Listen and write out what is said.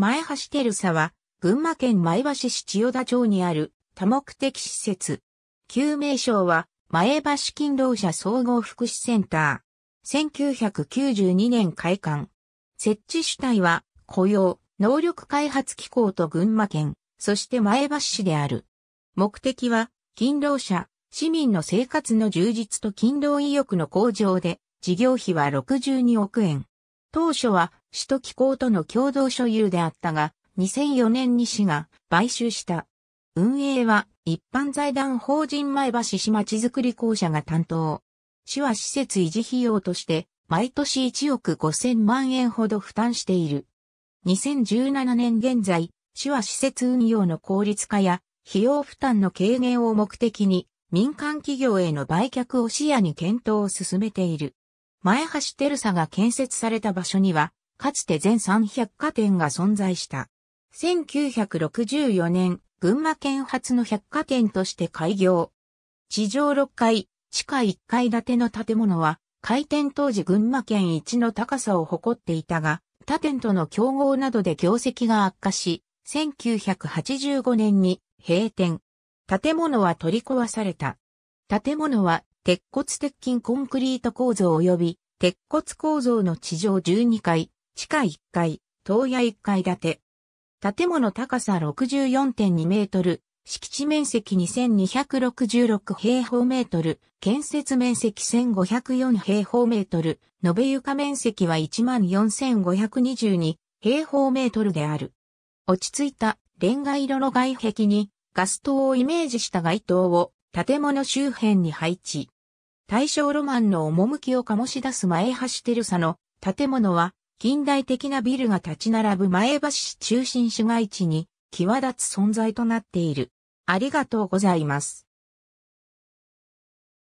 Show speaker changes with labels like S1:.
S1: 前橋テルサは、群馬県前橋市千代田町にある多目的施設。旧名称は、前橋勤労者総合福祉センター。1992年開館。設置主体は、雇用、能力開発機構と群馬県、そして前橋市である。目的は、勤労者、市民の生活の充実と勤労意欲の向上で、事業費は62億円。当初は市と機構との共同所有であったが、2004年に市が買収した。運営は一般財団法人前橋市町づくり公社が担当。市は施設維持費用として毎年1億5000万円ほど負担している。2017年現在、市は施設運用の効率化や費用負担の軽減を目的に民間企業への売却を視野に検討を進めている。前橋テルサが建設された場所にはかつて全3百貨店が存在した。1964年、群馬県初の百貨店として開業。地上6階、地下1階建ての建物は、開店当時群馬県一の高さを誇っていたが、他店との競合などで業績が悪化し、1985年に閉店。建物は取り壊された。建物は鉄骨鉄筋コンクリート構造及び鉄骨構造の地上12階、地下1階、東屋1階建て。建物高さ64.2メートル、敷地面積2266平方メートル、建設面積1504平方メートル、延べ床面積は14522平方メートルである。落ち着いたレンガ色の外壁にガス灯をイメージした街灯を建物周辺に配置。大正ロマンの趣を醸し出す前橋テルサの建物は近代的なビルが立ち並ぶ前橋市中心市街地に際立つ存在となっている。ありがとうございます。